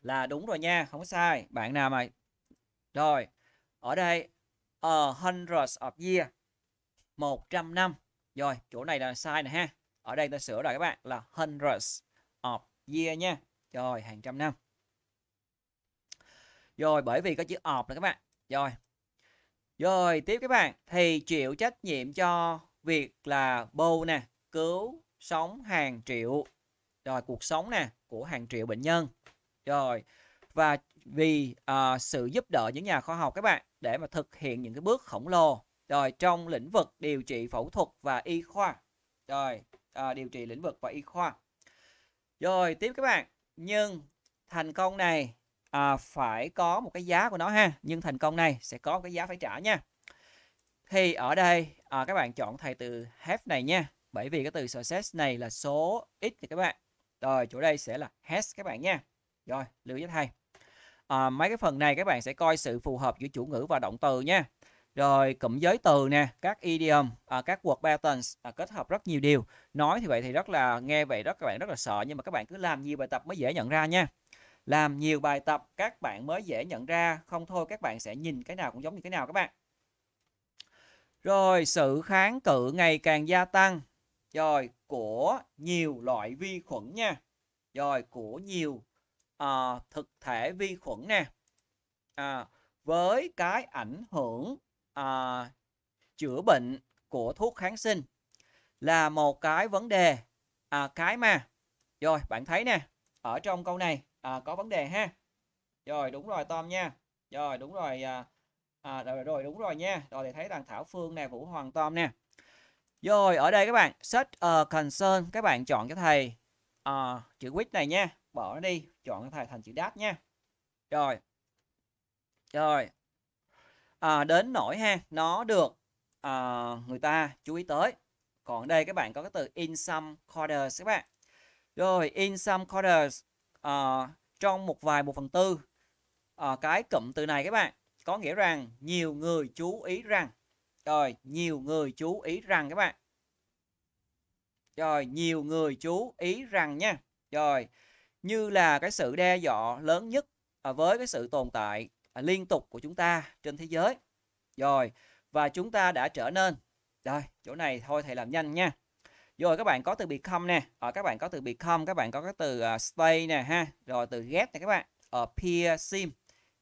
là đúng rồi nha không sai bạn nào mà rồi ở đây a hundreds of year 100 năm rồi chỗ này là sai nè ha ở đây ta sửa rồi các bạn là hundreds of year nha rồi hàng trăm năm rồi bởi vì có chữ ọp nữa các bạn. Rồi. Rồi tiếp các bạn thì chịu trách nhiệm cho việc là bô nè, cứu sống hàng triệu. Rồi cuộc sống nè của hàng triệu bệnh nhân. Rồi và vì à, sự giúp đỡ những nhà khoa học các bạn để mà thực hiện những cái bước khổng lồ rồi trong lĩnh vực điều trị phẫu thuật và y khoa rồi à, điều trị lĩnh vực và y khoa rồi tiếp các bạn nhưng thành công này à, phải có một cái giá của nó ha nhưng thành công này sẽ có một cái giá phải trả nha thì ở đây à, các bạn chọn thầy từ have này nha bởi vì cái từ success này là số ít thì các bạn rồi chỗ đây sẽ là has các bạn nha rồi lưu ý thầy à, mấy cái phần này các bạn sẽ coi sự phù hợp giữa chủ ngữ và động từ nha rồi cụm giới từ nè các idiom à, các word patterns à, kết hợp rất nhiều điều nói thì vậy thì rất là nghe vậy rất các bạn rất là sợ nhưng mà các bạn cứ làm nhiều bài tập mới dễ nhận ra nha làm nhiều bài tập các bạn mới dễ nhận ra, không thôi các bạn sẽ nhìn cái nào cũng giống như cái nào các bạn. Rồi, sự kháng cự ngày càng gia tăng. Rồi, của nhiều loại vi khuẩn nha. Rồi, của nhiều uh, thực thể vi khuẩn nè. À, với cái ảnh hưởng à, chữa bệnh của thuốc kháng sinh là một cái vấn đề à, cái mà rồi bạn thấy nè ở trong câu này à, có vấn đề ha rồi đúng rồi Tom nha rồi đúng rồi à, à, rồi, rồi đúng rồi nha rồi thì thấy rằng Thảo Phương nè Vũ Hoàng Tom nè rồi ở đây các bạn search a concern các bạn chọn cho thầy à, chữ quýt này nha bỏ nó đi chọn cho thầy thành chữ đáp nha rồi rồi à, đến nổi ha nó được à, người ta chú ý tới còn đây các bạn có cái từ in some quarters các bạn rồi in some quarters uh, trong một vài một phần tư uh, cái cụm từ này các bạn có nghĩa rằng nhiều người chú ý rằng rồi nhiều người chú ý rằng các bạn rồi nhiều người chú ý rằng nha rồi như là cái sự đe dọa lớn nhất uh, với cái sự tồn tại uh, liên tục của chúng ta trên thế giới rồi và chúng ta đã trở nên rồi chỗ này thôi thầy làm nhanh nha rồi các bạn có từ become nè. Ở ờ, các bạn có từ become, các bạn có cái từ uh, stay nè ha. Rồi từ get nè các bạn. Ở peer sim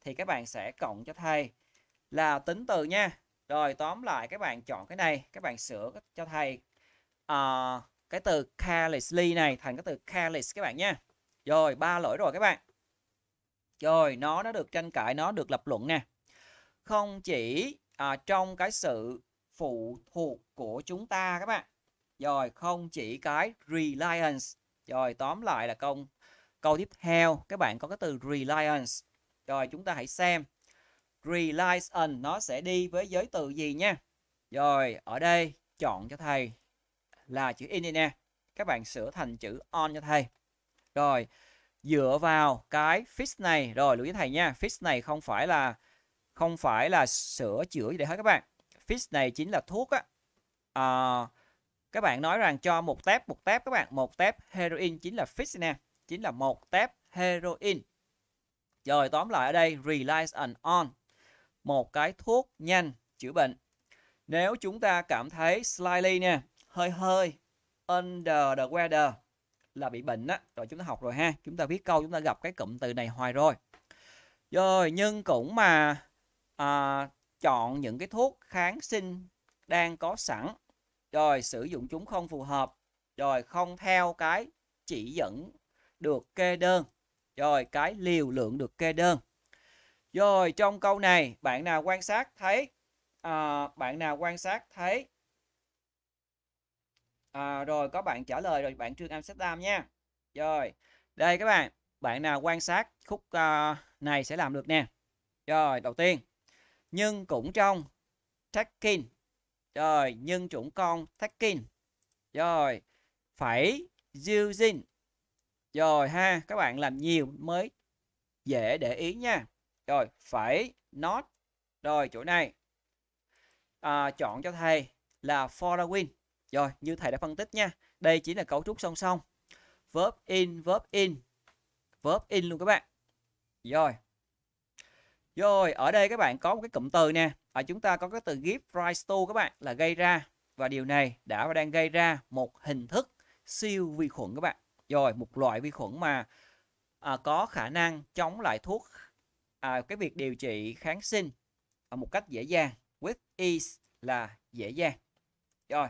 thì các bạn sẽ cộng cho thầy là tính từ nha. Rồi tóm lại các bạn chọn cái này, các bạn sửa cho thầy uh, ờ, cái từ carelessly này thành cái từ careless các bạn nha. Rồi ba lỗi rồi các bạn. Rồi nó nó được tranh cãi, nó được lập luận nè. Không chỉ à, trong cái sự phụ thuộc của chúng ta các bạn rồi không chỉ cái reliance rồi tóm lại là câu câu tiếp theo các bạn có cái từ reliance rồi chúng ta hãy xem reliance on nó sẽ đi với giới từ gì nha rồi ở đây chọn cho thầy là chữ in đi nè các bạn sửa thành chữ on cho thầy rồi dựa vào cái fix này rồi lưu ý thầy nha fix này không phải là không phải là sửa chữa gì để hết các bạn fix này chính là thuốc á à, các bạn nói rằng cho một tép một tép các bạn một tép heroin chính là fix nè chính là một tép heroin rồi tóm lại ở đây relies on on một cái thuốc nhanh chữa bệnh nếu chúng ta cảm thấy slightly nè hơi hơi under the weather là bị bệnh á rồi chúng ta học rồi ha chúng ta viết câu chúng ta gặp cái cụm từ này hoài rồi rồi nhưng cũng mà à, chọn những cái thuốc kháng sinh đang có sẵn rồi sử dụng chúng không phù hợp rồi không theo cái chỉ dẫn được kê đơn rồi cái liều lượng được kê đơn rồi trong câu này bạn nào quan sát thấy à, bạn nào quan sát thấy à, rồi có bạn trả lời rồi bạn Trương Amsterdam nha rồi đây các bạn bạn nào quan sát khúc à, này sẽ làm được nè rồi đầu tiên nhưng cũng trong checking rồi, nhân chủng con taking. Rồi, phải using. Rồi ha, các bạn làm nhiều mới dễ để ý nha. Rồi, phải not. Rồi, chỗ này. À, chọn cho thầy là following. Rồi, như thầy đã phân tích nha. Đây chỉ là cấu trúc song song. Verb in, verb in. Verb in luôn các bạn. Rồi. Rồi, ở đây các bạn có một cái cụm từ nè ở chúng ta có cái từ give rise to các bạn là gây ra và điều này đã và đang gây ra một hình thức siêu vi khuẩn các bạn rồi một loại vi khuẩn mà à, có khả năng chống lại thuốc à, cái việc điều trị kháng sinh ở một cách dễ dàng with ease là dễ dàng rồi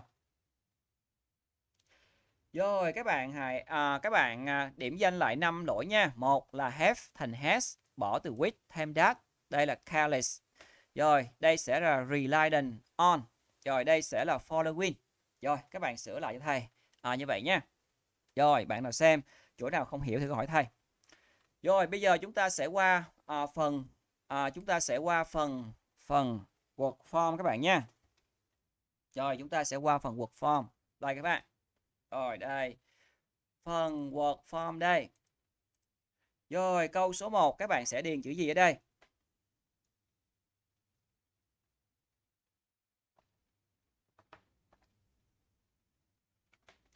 rồi các bạn hãy à, các bạn à, điểm danh lại năm lỗi nha một là have thành has bỏ từ with thêm that đây là careless rồi, đây sẽ là reliant on. Rồi, đây sẽ là following. Rồi, các bạn sửa lại cho thầy. À, như vậy nha. Rồi, bạn nào xem, chỗ nào không hiểu thì hỏi thầy. Rồi, bây giờ chúng ta sẽ qua à, phần à, chúng ta sẽ qua phần phần word form các bạn nha. Rồi, chúng ta sẽ qua phần word form. Đây các bạn. Rồi, đây. Phần word form đây. Rồi, câu số 1 các bạn sẽ điền chữ gì ở đây?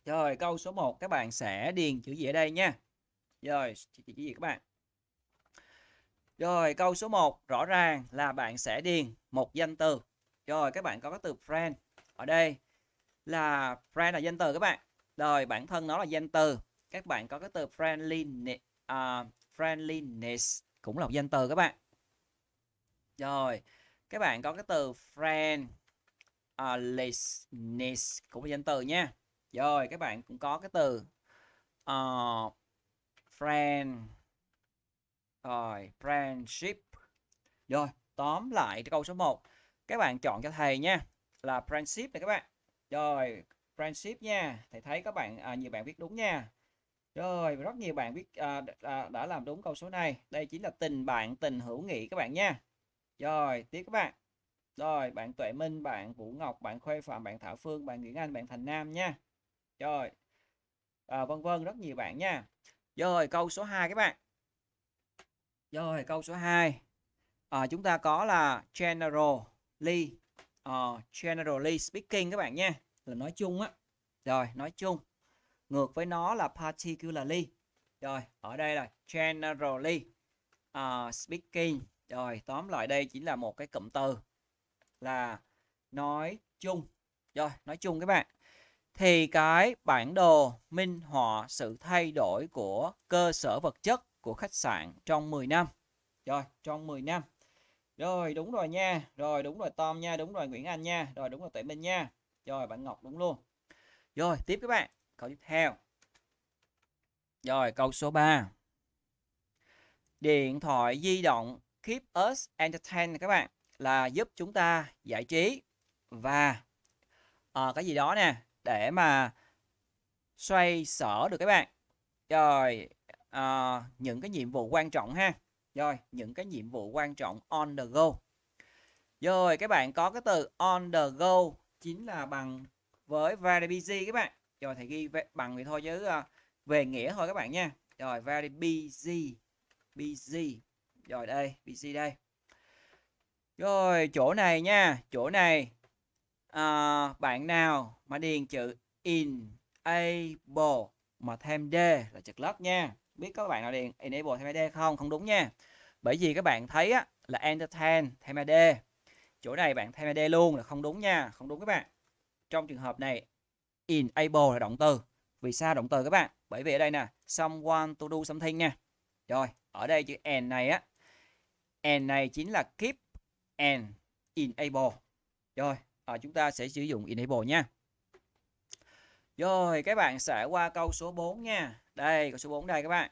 Rồi câu số 1 các bạn sẽ điền chữ gì ở đây nha. Rồi chữ gì các bạn. Rồi câu số 1 rõ ràng là bạn sẽ điền một danh từ. Rồi các bạn có cái từ friend ở đây là friend là danh từ các bạn. Rồi bản thân nó là danh từ. Các bạn có cái từ friendliness uh, friendliness cũng là một danh từ các bạn. Rồi các bạn có cái từ friendliness uh, cũng là danh từ nha rồi các bạn cũng có cái từ uh, friend rồi friendship rồi tóm lại câu số 1 các bạn chọn cho thầy nha là friendship này các bạn rồi friendship nha thầy thấy các bạn à, nhiều bạn viết đúng nha rồi rất nhiều bạn biết à, đã, à, đã làm đúng câu số này đây chính là tình bạn tình hữu nghị các bạn nha rồi tiếp các bạn rồi bạn Tuệ Minh bạn Vũ Ngọc bạn Khuê Phạm bạn Thảo Phương bạn Nguyễn Anh bạn Thành Nam nha rồi à, vân vân rất nhiều bạn nha rồi câu số 2 các bạn rồi câu số 2 à, ờ, chúng ta có là generally uh, generally speaking các bạn nha là nói chung á rồi nói chung ngược với nó là particularly rồi ở đây là generally uh, speaking rồi tóm lại đây chỉ là một cái cụm từ là nói chung rồi nói chung các bạn thì cái bản đồ minh họa sự thay đổi của cơ sở vật chất của khách sạn trong 10 năm. Rồi, trong 10 năm. Rồi, đúng rồi nha. Rồi, đúng rồi Tom nha. Đúng rồi Nguyễn Anh nha. Rồi, đúng rồi Tuệ Minh nha. Rồi, bạn Ngọc đúng luôn. Rồi, tiếp các bạn. Câu tiếp theo. Rồi, câu số 3. Điện thoại di động Keep Us Entertained các bạn là giúp chúng ta giải trí và à, cái gì đó nè để mà xoay sở được các bạn rồi à, những cái nhiệm vụ quan trọng ha rồi những cái nhiệm vụ quan trọng on the go rồi các bạn có cái từ on the go chính là bằng với very busy các bạn rồi thầy ghi bằng vậy thôi chứ ờ, về nghĩa thôi các bạn nha rồi very busy busy rồi đây busy đây rồi chỗ này nha chỗ này Ờ, bạn nào mà điền chữ enable mà thêm d là trượt lót nha biết có bạn nào điền enable thêm d không không đúng nha bởi vì các bạn thấy á, là entertain thêm d chỗ này bạn thêm d luôn là không đúng nha không đúng các bạn trong trường hợp này enable là động từ vì sao động từ các bạn bởi vì ở đây nè someone to do something nha rồi ở đây chữ n này á n này chính là keep and enable rồi à, chúng ta sẽ sử dụng enable nha rồi các bạn sẽ qua câu số 4 nha đây câu số 4 đây các bạn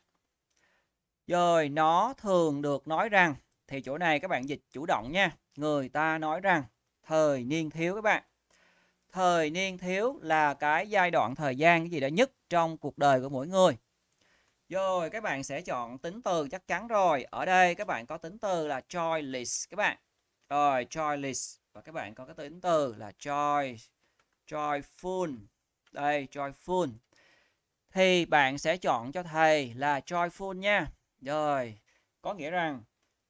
rồi nó thường được nói rằng thì chỗ này các bạn dịch chủ động nha người ta nói rằng thời niên thiếu các bạn thời niên thiếu là cái giai đoạn thời gian cái gì đó nhất trong cuộc đời của mỗi người rồi các bạn sẽ chọn tính từ chắc chắn rồi ở đây các bạn có tính từ là joyless các bạn rồi joyless và các bạn có cái tính từ là joy joyful đây joyful thì bạn sẽ chọn cho thầy là joyful nha rồi có nghĩa rằng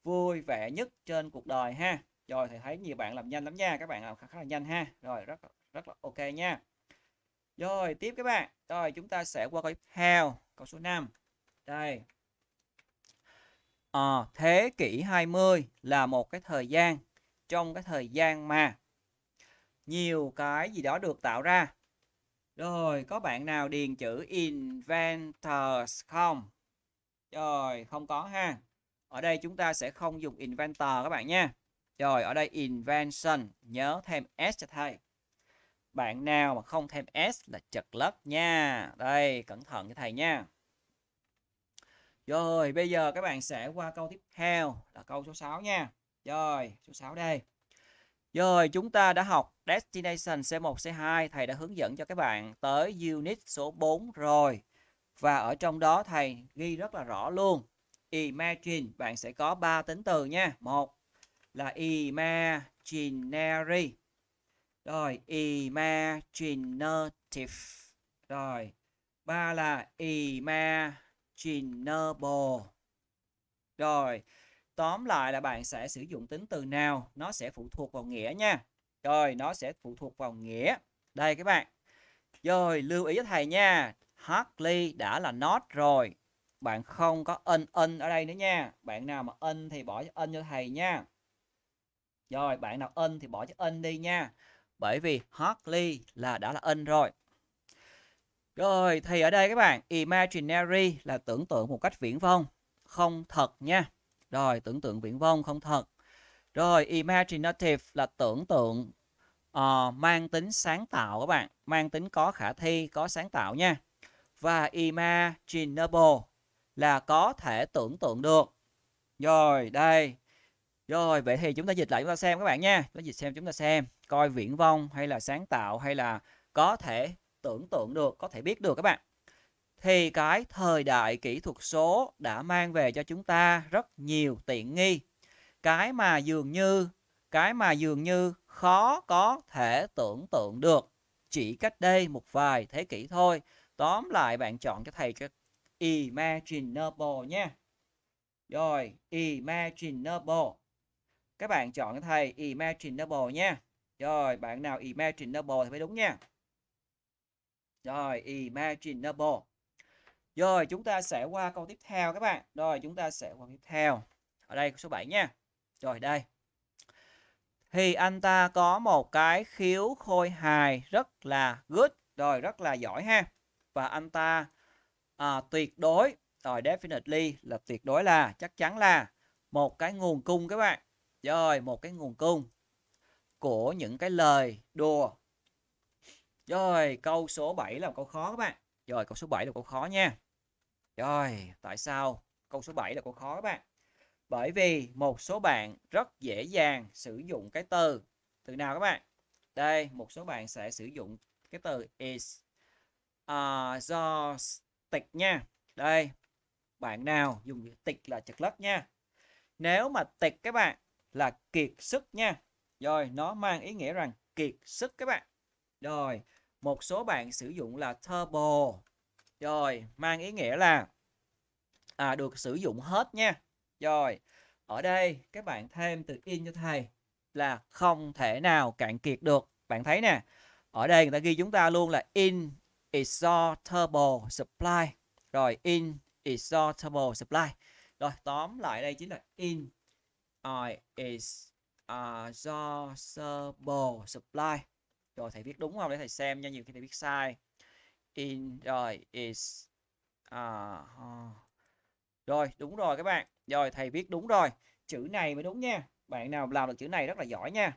vui vẻ nhất trên cuộc đời ha rồi thầy thấy nhiều bạn làm nhanh lắm nha các bạn làm khá, khá là nhanh ha rồi rất rất là ok nha rồi tiếp các bạn rồi chúng ta sẽ qua câu tiếp theo câu số 5 đây à, thế kỷ 20 là một cái thời gian trong cái thời gian mà nhiều cái gì đó được tạo ra. Rồi, có bạn nào điền chữ inventors không? Rồi, không có ha. Ở đây chúng ta sẽ không dùng inventor các bạn nha. Rồi, ở đây invention, nhớ thêm s cho thầy. Bạn nào mà không thêm s là chật lấp nha. Đây, cẩn thận cho thầy nha. Rồi, bây giờ các bạn sẽ qua câu tiếp theo là câu số 6 nha. Rồi, số 6 đây. Rồi, chúng ta đã học Destination C1, C2. Thầy đã hướng dẫn cho các bạn tới unit số 4 rồi. Và ở trong đó thầy ghi rất là rõ luôn. Imagine, bạn sẽ có 3 tính từ nha. Một là imaginary. Rồi, imaginative. Rồi, ba là imaginable. Rồi, Tóm lại là bạn sẽ sử dụng tính từ nào, nó sẽ phụ thuộc vào nghĩa nha. Rồi, nó sẽ phụ thuộc vào nghĩa. Đây các bạn. Rồi, lưu ý với thầy nha. Hartley đã là not rồi. Bạn không có in in ở đây nữa nha. Bạn nào mà in thì bỏ cho in cho thầy nha. Rồi, bạn nào in thì bỏ chữ in đi nha. Bởi vì Hartley là đã là in rồi. Rồi, thì ở đây các bạn, imaginary là tưởng tượng một cách viễn vông, không thật nha. Rồi, tưởng tượng viễn vông không thật. Rồi, imaginative là tưởng tượng uh, mang tính sáng tạo các bạn. Mang tính có khả thi, có sáng tạo nha. Và imaginable là có thể tưởng tượng được. Rồi, đây. Rồi, vậy thì chúng ta dịch lại chúng ta xem các bạn nha. Chúng ta dịch xem chúng ta xem. Coi viễn vông hay là sáng tạo hay là có thể tưởng tượng được, có thể biết được các bạn thì cái thời đại kỹ thuật số đã mang về cho chúng ta rất nhiều tiện nghi. Cái mà dường như cái mà dường như khó có thể tưởng tượng được chỉ cách đây một vài thế kỷ thôi. Tóm lại bạn chọn cho thầy cái imaginable nha. Rồi, imaginable. Các bạn chọn cho thầy imaginable nha. Rồi, bạn nào imaginable thì phải đúng nha. Rồi, imaginable. Rồi chúng ta sẽ qua câu tiếp theo các bạn. Rồi chúng ta sẽ qua tiếp theo. Ở đây số 7 nha. Rồi đây. Thì anh ta có một cái khiếu khôi hài rất là good. Rồi rất là giỏi ha. Và anh ta à, tuyệt đối. Rồi definitely là tuyệt đối là chắc chắn là một cái nguồn cung các bạn. Rồi một cái nguồn cung của những cái lời đùa. Rồi câu số 7 là một câu khó các bạn. Rồi câu số 7 là câu khó nha. Rồi, tại sao câu số 7 là câu khó các bạn? Bởi vì một số bạn rất dễ dàng sử dụng cái từ từ nào các bạn? Đây, một số bạn sẽ sử dụng cái từ is uh, do tịch nha. Đây, bạn nào dùng tịch là chật lất nha. Nếu mà tịch các bạn là kiệt sức nha. Rồi, nó mang ý nghĩa rằng kiệt sức các bạn. Rồi, một số bạn sử dụng là turbo rồi, mang ý nghĩa là à, được sử dụng hết nha. Rồi, ở đây các bạn thêm từ in cho thầy là không thể nào cạn kiệt được. Bạn thấy nè, ở đây người ta ghi chúng ta luôn là in exhaustible supply. Rồi, in exhaustible supply. Rồi, tóm lại đây chính là in uh, is uh, supply. Rồi, thầy viết đúng không? Để thầy xem nha, nhiều khi thầy viết sai in rồi is à, uh, rồi đúng rồi các bạn rồi thầy viết đúng rồi chữ này mới đúng nha bạn nào làm được chữ này rất là giỏi nha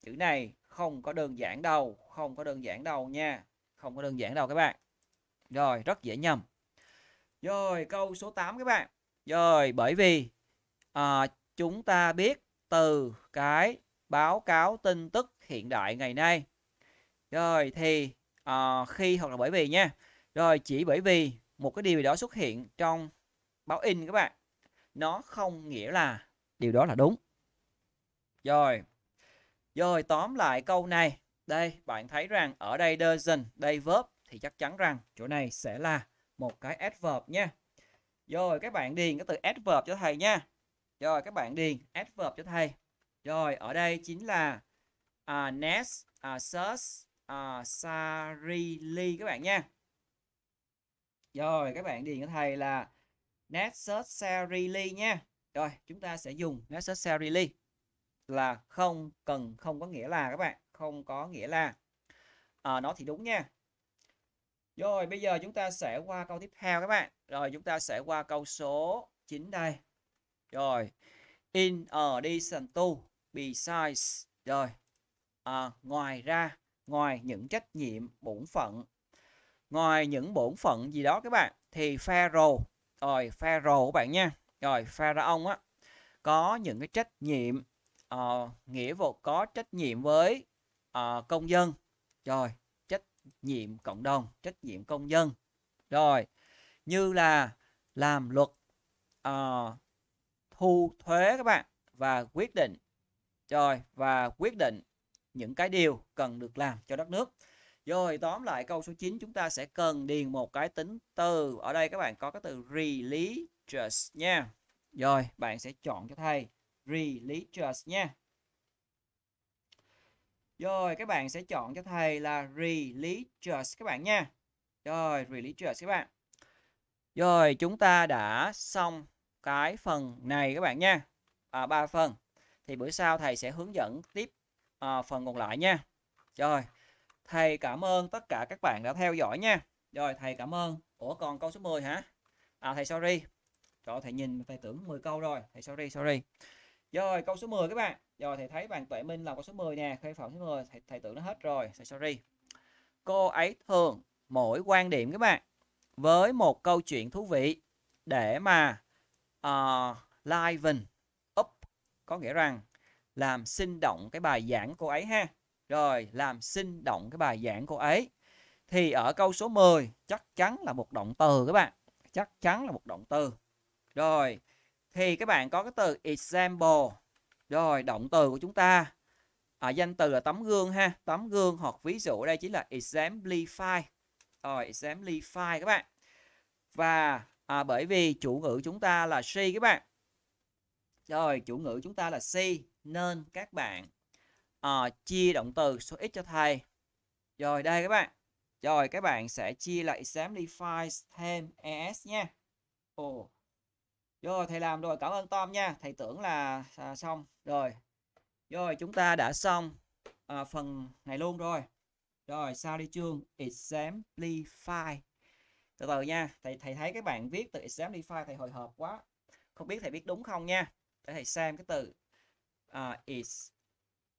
chữ này không có đơn giản đâu không có đơn giản đâu nha không có đơn giản đâu các bạn rồi rất dễ nhầm rồi câu số 8 các bạn rồi bởi vì à, chúng ta biết từ cái báo cáo tin tức hiện đại ngày nay rồi thì uh, khi hoặc là bởi vì nha rồi chỉ bởi vì một cái điều gì đó xuất hiện trong báo in các bạn nó không nghĩa là điều đó là đúng rồi rồi tóm lại câu này đây bạn thấy rằng ở đây doesn't đây verb thì chắc chắn rằng chỗ này sẽ là một cái adverb nha rồi các bạn điền cái từ adverb cho thầy nha rồi các bạn điền adverb cho thầy rồi ở đây chính là uh, nest uh, à, search uh, ờ, Sarili các bạn nha rồi các bạn điền cho thầy là Nexus Sarili nha rồi chúng ta sẽ dùng Nexus Sarili là không cần không có nghĩa là các bạn không có nghĩa là à, nó thì đúng nha rồi bây giờ chúng ta sẽ qua câu tiếp theo các bạn rồi chúng ta sẽ qua câu số 9 đây rồi in addition to besides rồi à, ngoài ra ngoài những trách nhiệm bổn phận ngoài những bổn phận gì đó các bạn thì pharaoh rồi pharaoh các bạn nha rồi pharaoh á có những cái trách nhiệm uh, nghĩa vụ có trách nhiệm với uh, công dân rồi trách nhiệm cộng đồng trách nhiệm công dân rồi như là làm luật uh, thu thuế các bạn và quyết định rồi và quyết định những cái điều cần được làm cho đất nước. Rồi tóm lại câu số 9 chúng ta sẽ cần điền một cái tính từ. Ở đây các bạn có cái từ religious nha. Rồi bạn sẽ chọn cho thầy religious nha. Rồi các bạn sẽ chọn cho thầy là religious các bạn nha. Rồi religious các bạn. Rồi chúng ta đã xong cái phần này các bạn nha. À, 3 phần. Thì bữa sau thầy sẽ hướng dẫn tiếp à, phần còn lại nha rồi thầy cảm ơn tất cả các bạn đã theo dõi nha rồi thầy cảm ơn ủa còn câu số 10 hả à thầy sorry Trời thầy nhìn thầy tưởng 10 câu rồi. Thầy sorry, sorry. Rồi, câu số 10 các bạn. Rồi, thầy thấy bạn Tuệ Minh là câu số 10 nè. Khơi phẩm số 10, thầy, thầy tưởng nó hết rồi. Thầy sorry. Cô ấy thường mỗi quan điểm các bạn với một câu chuyện thú vị để mà uh, liven up có nghĩa rằng làm sinh động cái bài giảng cô ấy ha. Rồi, làm sinh động cái bài giảng cô ấy. Thì ở câu số 10 chắc chắn là một động từ các bạn. Chắc chắn là một động từ. Rồi, thì các bạn có cái từ example. Rồi, động từ của chúng ta. À, danh từ là tấm gương ha. Tấm gương hoặc ví dụ đây chính là exemplify. Rồi, exemplify các bạn. Và à, bởi vì chủ ngữ chúng ta là she các bạn. Rồi, chủ ngữ chúng ta là she nên các bạn uh, chia động từ số x cho thầy rồi đây các bạn rồi các bạn sẽ chia lại exemplify thêm es nha ồ rồi thầy làm rồi cảm ơn tom nha thầy tưởng là à, xong rồi rồi chúng ta đã xong à, phần này luôn rồi rồi sao đi chương exemplify từ từ nha thầy thầy thấy các bạn viết từ exemplify thầy hồi hộp quá không biết thầy biết đúng không nha để thầy xem cái từ uh, is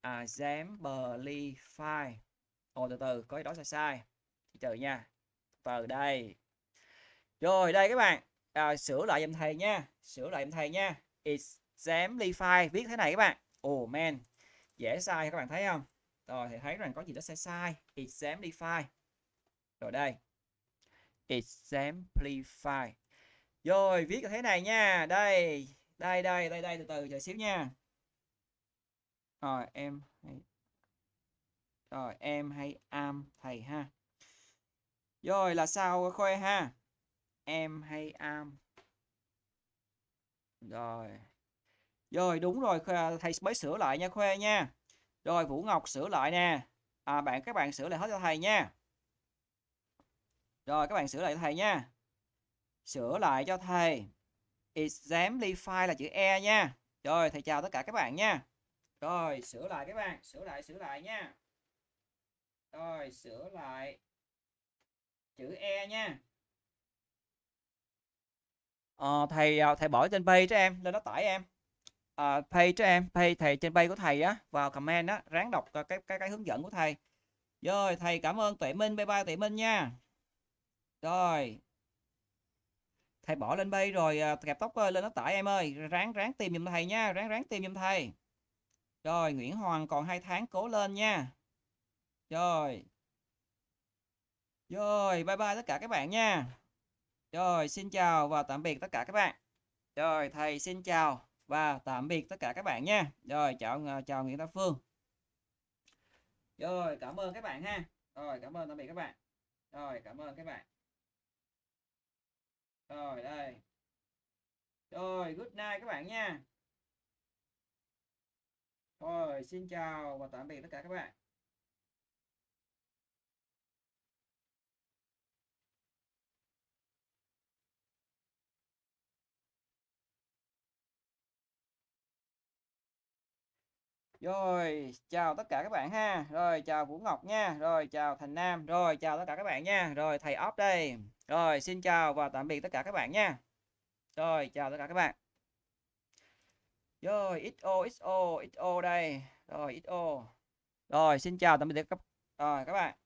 à, exemplify ồ từ từ có gì đó sai sai từ từ nha từ đây rồi đây các bạn à, sửa lại giùm thầy nha sửa lại giùm thầy nha is exemplify viết thế này các bạn oh, man dễ sai các bạn thấy không rồi thì thấy rằng có gì đó sai sai is exemplify rồi đây is exemplify rồi viết như thế này nha đây đây đây đây đây từ từ chờ xíu nha rồi em hãy rồi em hay am thầy ha rồi là sao khoe ha em hay am rồi rồi đúng rồi thầy mới sửa lại nha khoe nha rồi vũ ngọc sửa lại nè à, bạn các bạn sửa lại hết cho thầy nha rồi các bạn sửa lại cho thầy nha sửa lại cho thầy examplify là chữ e nha rồi thầy chào tất cả các bạn nha rồi sửa lại các bạn sửa lại sửa lại nha rồi sửa lại chữ e nha à, thầy ờ, thầy bỏ trên bay cho em lên đó tải em à, page cho em page thầy trên bay của thầy á vào comment á ráng đọc cái cái cái hướng dẫn của thầy rồi thầy cảm ơn tuệ minh bye bye tuệ minh nha rồi thầy bỏ lên bay rồi kẹp tóc lên nó tải em ơi ráng ráng tìm giùm thầy nha ráng ráng tìm giùm thầy rồi, Nguyễn Hoàng còn hai tháng cố lên nha. Rồi. Rồi, bye bye tất cả các bạn nha. Rồi, xin chào và tạm biệt tất cả các bạn. Rồi, thầy xin chào và tạm biệt tất cả các bạn nha. Rồi, chào ờ, chào Nguyễn Tá Phương. Rồi, cảm ơn các bạn ha. Rồi, cảm ơn tạm biệt các bạn. Rồi, cảm ơn các bạn. Rồi, đây. Rồi, good night các bạn nha. Rồi, xin chào và tạm biệt tất cả các bạn. Rồi, chào tất cả các bạn ha. Rồi, chào Vũ Ngọc nha. Rồi, chào Thành Nam. Rồi, chào tất cả các bạn nha. Rồi, thầy Ốp đây. Rồi, xin chào và tạm biệt tất cả các bạn nha. Rồi, chào tất cả các bạn. Rồi XO XO XO đây. Rồi XO. Rồi xin chào tạm biệt các à, các bạn.